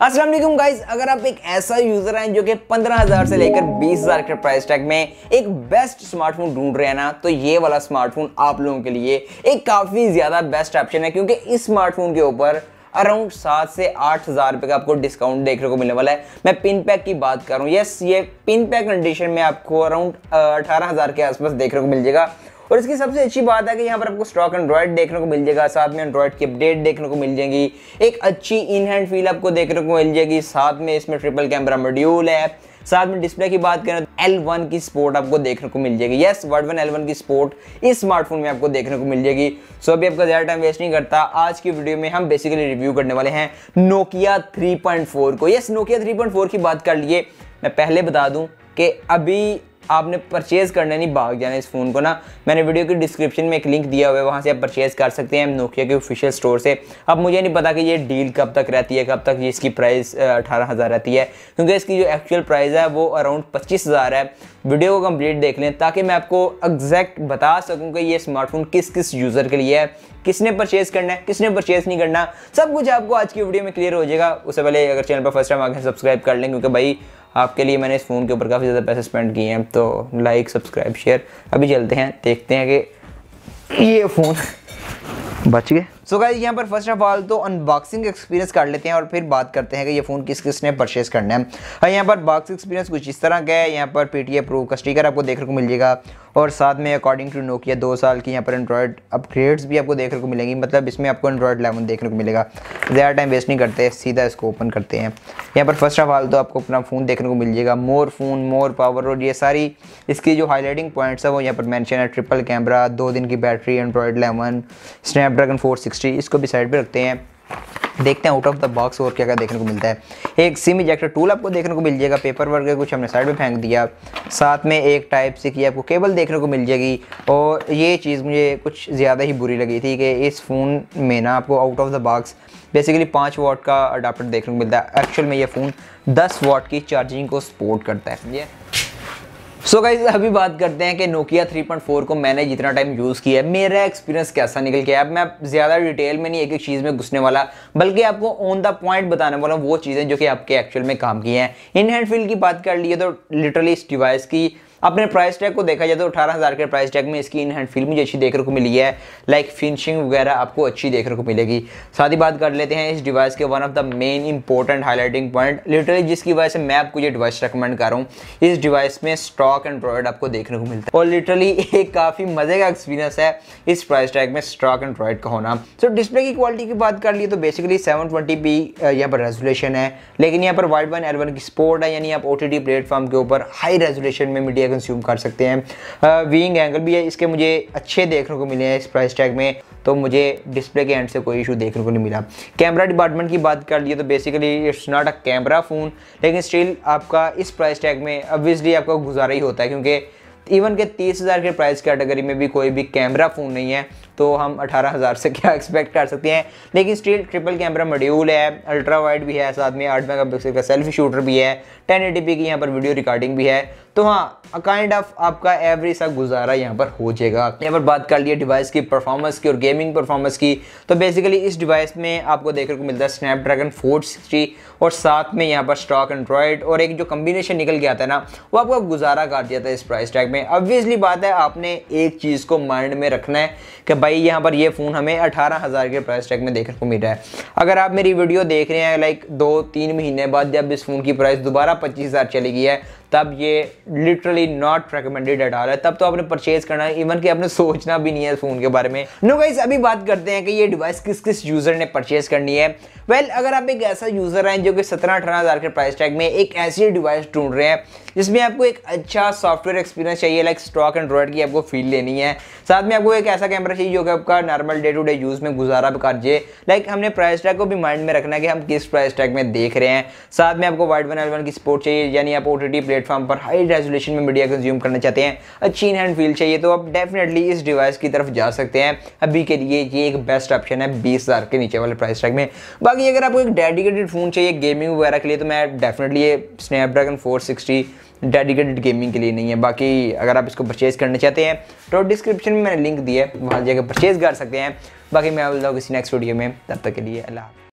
Aslam guys अगर आप एक ऐसा यूजर हैं जो कि 15,000 से लेकर 20,000 के प्राइस टैग में एक बेस्ट स्मार्टफोन ढूंढ रहे हैं ना तो ये वाला स्मार्टफोन आप लोगों के लिए एक काफ़ी ज़्यादा बेस्ट ऑप्शन है क्योंकि इस स्मार्टफोन के ऊपर अराउंड सात से आठ हज़ार रुपये का आपको डिस्काउंट देखने को मिलने वाला है मैं पिन पैक की बात कर रहा हूँ यस ये पिन पैक कंडीशन में आपको अराउंड अठारह हज़ार के आसपास देखने को मिल जाएगा और इसकी सबसे अच्छी बात है कि यहाँ पर आपको स्टॉक एंड्रॉयड देखने को मिल जाएगा साथ में एंड्रॉयड की अपडेट देखने को मिल जाएगी एक अच्छी इन हैंड फील आपको देखने को मिल जाएगी साथ में इसमें ट्रिपल कैमरा मॉड्यूल है साथ में डिस्प्ले की बात करें तो L1 की स्पोर्ट आपको देखने को मिल जाएगी यस वर्ड वन एल की स्पोर्ट इस स्मार्टफोन में आपको देखने को मिल जाएगी सो so, अभी आपका ज़्यादा टाइम वेस्ट नहीं करता आज की वीडियो में हम बेसिकली रिव्यू करने वाले हैं नोकिया 3.4 को यस नोकिया 3.4 की बात कर लिए मैं पहले बता दूं कि अभी आपने परचेज करना नहीं भाग जाना इस फ़ोन को ना मैंने वीडियो के डिस्क्रिप्शन में एक लिंक दिया हुआ है वहाँ से आप परचेज़ कर सकते हैं नोकिया के ऑफिशियल स्टोर से अब मुझे नहीं पता कि ये डील कब तक रहती है कब तक इसकी प्राइस अठारह हज़ार रहती है क्योंकि इसकी जो एक्चुअल प्राइस है वो अराउंड पच्चीस हज़ार है वीडियो को कंप्लीट देख लें ताकि मैं आपको एग्जैक्ट बता सकूँ कि ये स्मार्टफोन किस किस यूज़र के लिए है किसने परचेज़ करना है किसने परचेज़ नहीं करना सब कुछ आपको आज की वीडियो में क्लियर हो जाएगा उससे पहले अगर चैनल पर फर्स्ट टाइम आगे सब्सक्राइब कर लें क्योंकि भाई आपके लिए मैंने इस फ़ोन के ऊपर काफ़ी ज़्यादा पैसे स्पेंड किए हैं तो लाइक सब्सक्राइब शेयर अभी चलते हैं देखते हैं कि ये फ़ोन बच गए सो गाइज यहाँ पर फर्स्ट ऑफ ऑल तो अनबॉक्सिंग एक्सपीरियंस कर लेते हैं और फिर बात करते हैं कि ये फ़ोन किस किस ने परचेस करना है हाँ, यहाँ पर बॉक्स एक्सपीरियंस कुछ इस तरह का है यहाँ पर पी टी अप्रूव का स्टीकर आपको देखने को मिल जाएगा और साथ में अकॉर्डिंग टू नोकिया दो साल की यहाँ पर एंड्रॉयड अपग्रेड्स भी आपको देखने को मिलेंगी मतलब इसमें आपको एंड्रॉयड एलेवन देखने को मिलेगा ज़्यादा टाइम वेस्ट नहीं करते सीधा इसको ओपन करते हैं यहाँ पर फर्स्ट ऑफ ऑल तो आपको अपना फ़ोन देखने को मिल जाएगा मोर फ़ोन मोर पावर और ये सारी इसकी जो हाईलाइटिंग पॉइंट्स है वो यहाँ पर मैंशन है ट्रिपल कैमरा दो दिन की battery Android eleven Snapdragon four इसको भी साइड पर रखते हैं देखते हैं आउट ऑफ द बॉक्स और क्या क्या देखने को मिलता है एक सिम इजेक्टर टूल आपको देखने को मिल जाएगा पेपर वर्क है कुछ हमने साइड में फेंक दिया साथ में एक टाइप से की आपको केबल देखने को मिल जाएगी और ये चीज़ मुझे कुछ ज़्यादा ही बुरी लगी थी कि इस फ़ोन में ना आपको out of the box basically पाँच वाट का अडाप्टर देखने को मिलता है एक्चुअल में ये फ़ोन दस वाट की चार्जिंग को सपोर्ट करता है ये सो so गाइज अभी बात करते हैं कि नोकिया 3.4 को मैंने जितना टाइम यूज़ किया है मेरा एक्सपीरियंस कैसा निकल गया अब मैं ज़्यादा डिटेल में नहीं एक एक चीज़ में घुसने वाला बल्कि आपको ऑन द पॉइंट बताने वाला हूँ वो चीज़ें जो कि आपके एक्चुअल में काम की हैं इन हैंड की बात कर लिए तो लिटरली इस डिवाइस की अपने प्राइस टैग को देखा जाए तो अठारह हज़ार के प्राइस टैग में इसकी इन हैंड फिल्म मुझे अच्छी देखने को मिली है लाइक फिनिशिंग वगैरह आपको अच्छी देखने को मिलेगी साथ ही बात कर लेते हैं इस डिवाइस के one of the main important highlighting point literally जिसकी वजह से मैं आपको ये डिवाइस रिकमेंड कर रहा हूँ इस डिवाइस में स्टॉक एंड प्रोडक्ट आपको देखने को मिलता है और लिटरली एक काफ़ी मज़े का एक्सपीरियंस है इस प्राइस टैग में स्टॉक एंड प्रोडक्ट का होना सो डिस्प्ले की क्वालिटी की बात कर लिए तो बेसिकली सेवन ट्वेंटी पी यहाँ पर रेजोलेशन है लेकिन यहाँ पर वाइड वन एल की स्पोर्ट है यानी आप ओ टी प्लेटफॉर्म के ऊपर हाई रेजोलेशन में मीडिया कंज्यूम कर सकते हैं विंग एंगल भी है इसके मुझे अच्छे देखने को मिले हैं इस प्राइस टैग में तो मुझे डिस्प्ले के एंड से कोई इशू देखने को नहीं मिला कैमरा डिपार्टमेंट की बात कर लिए तो basically it's not a camera phone लेकिन स्टिल आपका इस प्राइस टैग में ऑब्वियसली आपका गुजारा ही होता है क्योंकि इवन के तीस हज़ार के प्राइस कैटेगरी में भी कोई भी कैमरा फ़ोन नहीं है तो हम अठारह हज़ार से क्या एक्सपेक्ट कर सकते हैं लेकिन स्टिल ट्रिपल कैमरा मॉड्यूल है अल्ट्रा वाइड भी है साथ में आठ मेगा पिक्सल का सेल्फी शूटर भी है टेन की यहाँ पर वीडियो रिकॉर्डिंग भी है तो हाँ काइंड ऑफ आपका एवरेज सा गुजारा यहाँ पर हो जाएगा यहाँ पर बात कर लिया डिवाइस की परफॉर्मेंस की और गेमिंग परफॉर्मेंस की तो बेसिकली इस डिवाइस में आपको देखने को मिलता है स्नैपड्रैगन फोर और साथ में यहाँ पर स्टॉक एंड्रॉयड और एक जो कम्बिनेशन निकल गया था ना वो आपको गुजारा कर दिया था इस प्राइस टैग में ऑब्वियसली बात है आपने एक चीज़ को माइंड में रखना है कि भाई भाई यहाँ पर ये फ़ोन हमें अठारह हज़ार के प्राइस टैग में देखने को मिल रहा है अगर आप मेरी वीडियो देख रहे हैं लाइक दो तीन महीने बाद जब इस फ़ोन की प्राइस दोबारा पच्चीस हज़ार चली गई है तब ये literally not recommended at all है तब तो आपने परचेज करना है इवन कि आपने सोचना भी नहीं है फ़ोन के बारे में नो no गाइस अभी बात करते हैं कि ये डिवाइस किस किस यूज़र ने परचेज करनी है वेल well, अगर आप एक ऐसा यूज़र हैं जो कि सत्रह अठारह हज़ार के प्राइस टैग में एक ऐसी डिवाइस ढूंढ रहे हैं जिसमें आपको एक अच्छा सॉफ्टवेयर एक्सपीरियंस चाहिए लाइक स्टॉक एंड्रॉयड की आपको फील लेनी है साथ में आपको एक ऐसा कैमरा चाहिए चीज़ों का आपका normal day to day use में गुजारा भी कीजिए लाइक हमने प्राइस टैग को भी माइंड में रखना कि हम किस प्राइस टैग में देख रहे हैं साथ में आपको वाइड वन एल वन की सपोर्ट चाहिए यानी आप ओ टी प्लेटफॉर्म पर हाई रेजोल्यूशन में मीडिया कंज्यूम करना चाहते हैं अच्छी इन हैंड फील चाहिए तो आप डेफिनेटली इस डिवाइस की तरफ जा सकते हैं अभी के लिए ये एक बेस्ट ऑप्शन है बीस हज़ार के नीचे वाले प्राइस टैग में बाकी अगर आपको एक डेडिकेटेड फ़ोन चाहिए गेमिंग वगैरह के लिए तो मैं डेफिनेटली ये Snapdragon four sixty dedicated gaming के लिए नहीं है बाकी अगर आप इसको परचेज़ करना चाहते हैं तो डिस्क्रिप्शन में मैंने लिंक दिया है वहाँ जाकर परचेज़ कर सकते हैं बाकी मैं बोलता हूँ किसी नेक्स्ट वीडियो में तब तक के लिए अल्लाह